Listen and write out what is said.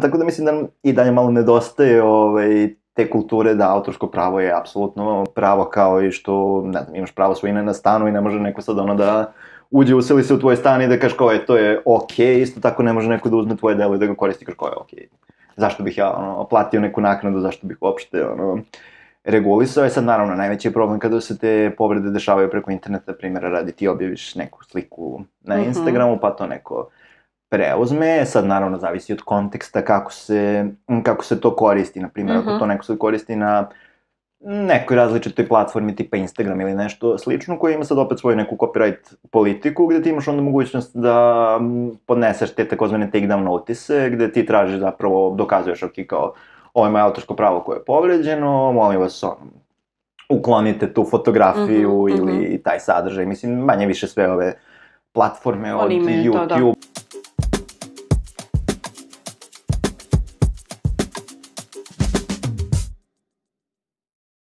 Tako da mislim da i dalje malo nedostaje ovaj, te kulture da autorsko pravo je apsolutno pravo kao i što, ne znam, imaš pravo svojine na stanu i ne može neko sad ono da uđe, useli se u tvoj stan i da kaš kao je, to je okej, okay. isto tako ne može neko da uzme tvoje delo i da ga koristi kaš kao je okej. Okay. Zašto bih ja ono, platio neku naknadu, zašto bih uopšte ono, regulisao je sad naravno najveći problem kada se te povrede dešavaju preko interneta, primjera radi ti objaviš neku sliku na mhm. Instagramu, mm -hmm. pa to neko preuzme, sad naravno zavisi od konteksta kako se, kako se to koristi, na primjer, uh -huh. ako mhm. to neko se koristi na nekoj različitoj platformi tipa Instagram ili nešto slično koja ima sad opet svoju neku copyright politiku gde ti imaš onda mogućnost da podneseš te takozvane takedown notice, gde ti tražiš zapravo, dokazuješ ok kao ovo je moje autorsko pravo koje je povređeno, molim vas ono, uklonite tu fotografiju uh mhm, -huh, mhm. ili uh -huh. taj sadržaj, mislim manje više sve ove platforme od YouTube. To, da.